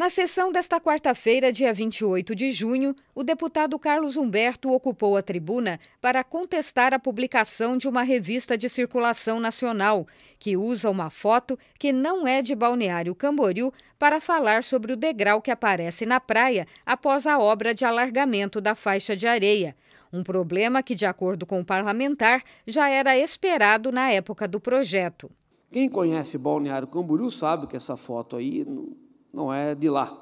Na sessão desta quarta-feira, dia 28 de junho, o deputado Carlos Humberto ocupou a tribuna para contestar a publicação de uma revista de circulação nacional, que usa uma foto que não é de Balneário Camboriú para falar sobre o degrau que aparece na praia após a obra de alargamento da faixa de areia. Um problema que, de acordo com o parlamentar, já era esperado na época do projeto. Quem conhece Balneário Camboriú sabe que essa foto aí não é de lá.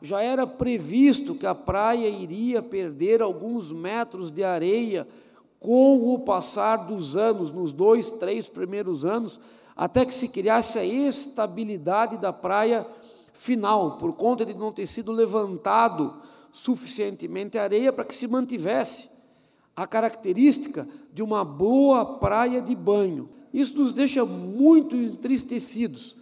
Já era previsto que a praia iria perder alguns metros de areia com o passar dos anos, nos dois, três primeiros anos, até que se criasse a estabilidade da praia final, por conta de não ter sido levantado suficientemente areia para que se mantivesse a característica de uma boa praia de banho. Isso nos deixa muito entristecidos,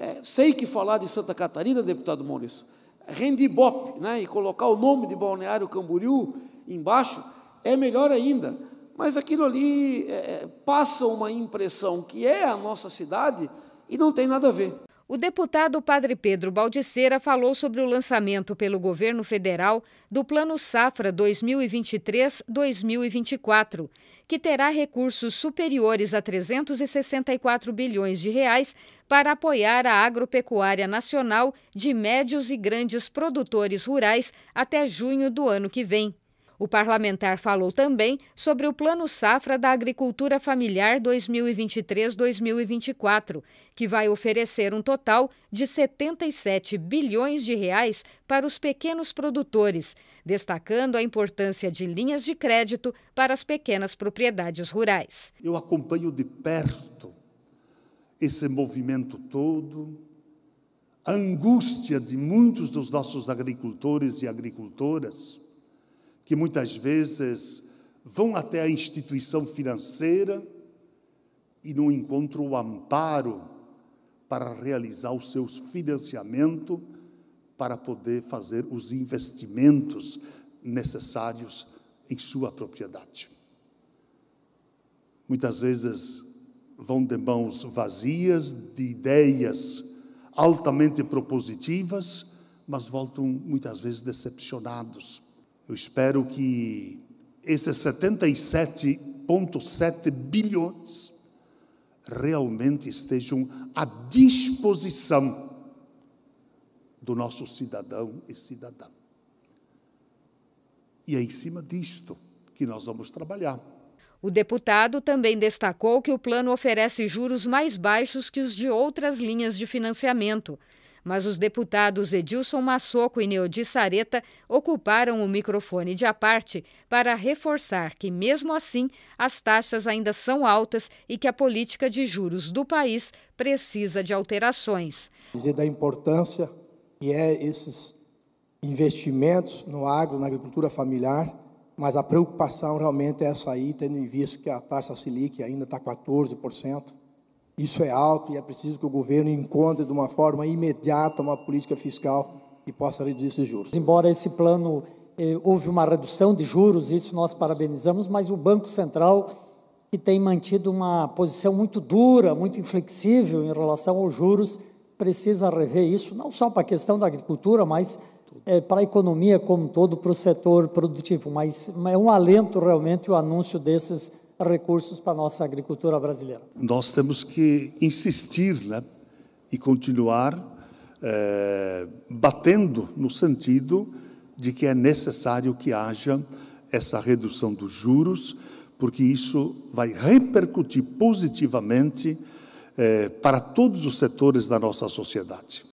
é, sei que falar de Santa Catarina, deputado Maurício, rende ibope, né? E colocar o nome de Balneário Camboriú embaixo é melhor ainda. Mas aquilo ali é, é passa uma impressão que é a nossa cidade e não tem nada a ver. O deputado Padre Pedro Baldiceira falou sobre o lançamento pelo governo federal do Plano Safra 2023-2024, que terá recursos superiores a 364 bilhões de reais para apoiar a agropecuária nacional de médios e grandes produtores rurais até junho do ano que vem. O parlamentar falou também sobre o Plano Safra da Agricultura Familiar 2023-2024, que vai oferecer um total de 77 bilhões de reais para os pequenos produtores, destacando a importância de linhas de crédito para as pequenas propriedades rurais. Eu acompanho de perto esse movimento todo, a angústia de muitos dos nossos agricultores e agricultoras que muitas vezes vão até a instituição financeira e não encontram o amparo para realizar o seu financiamento, para poder fazer os investimentos necessários em sua propriedade. Muitas vezes vão de mãos vazias, de ideias altamente propositivas, mas voltam muitas vezes decepcionados eu espero que esses 77,7 bilhões realmente estejam à disposição do nosso cidadão e cidadã. E é em cima disto que nós vamos trabalhar. O deputado também destacou que o plano oferece juros mais baixos que os de outras linhas de financiamento mas os deputados Edilson Massoco e Neodi Sareta ocuparam o microfone de aparte para reforçar que, mesmo assim, as taxas ainda são altas e que a política de juros do país precisa de alterações. Dizer da importância que é esses investimentos no agro, na agricultura familiar, mas a preocupação realmente é essa aí, tendo em vista que a taxa Selic ainda está 14%. Isso é alto e é preciso que o governo encontre de uma forma imediata uma política fiscal que possa reduzir esses juros. Embora esse plano eh, houve uma redução de juros, isso nós parabenizamos, mas o Banco Central que tem mantido uma posição muito dura, muito inflexível em relação aos juros, precisa rever isso, não só para a questão da agricultura, mas eh, para a economia como um todo, para o setor produtivo. Mas é um alento realmente o anúncio desses recursos para a nossa agricultura brasileira. Nós temos que insistir né, e continuar é, batendo no sentido de que é necessário que haja essa redução dos juros, porque isso vai repercutir positivamente é, para todos os setores da nossa sociedade.